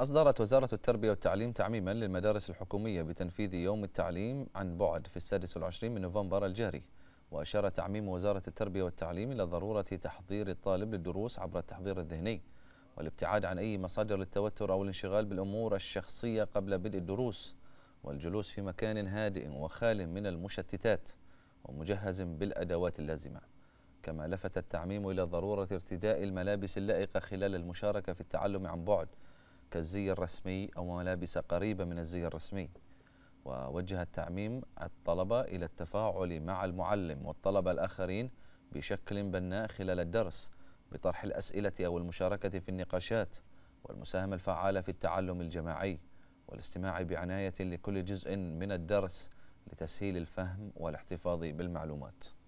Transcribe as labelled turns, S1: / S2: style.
S1: أصدرت وزارة التربية والتعليم تعميما للمدارس الحكومية بتنفيذ يوم التعليم عن بعد في السادس والعشرين من نوفمبر الجاري وأشار تعميم وزارة التربية والتعليم إلى ضرورة تحضير الطالب للدروس عبر التحضير الذهني والابتعاد عن أي مصادر للتوتر أو الانشغال بالأمور الشخصية قبل بدء الدروس والجلوس في مكان هادئ وخال من المشتتات ومجهز بالأدوات اللازمة كما لفت التعميم إلى ضرورة ارتداء الملابس اللائقة خلال المشاركة في التعلم عن بعد كالزي الرسمي أو ملابس قريبة من الزي الرسمي ووجه التعميم الطلبة إلى التفاعل مع المعلم والطلبة الآخرين بشكل بناء خلال الدرس بطرح الأسئلة أو المشاركة في النقاشات والمساهمة الفعالة في التعلم الجماعي والاستماع بعناية لكل جزء من الدرس لتسهيل الفهم والاحتفاظ بالمعلومات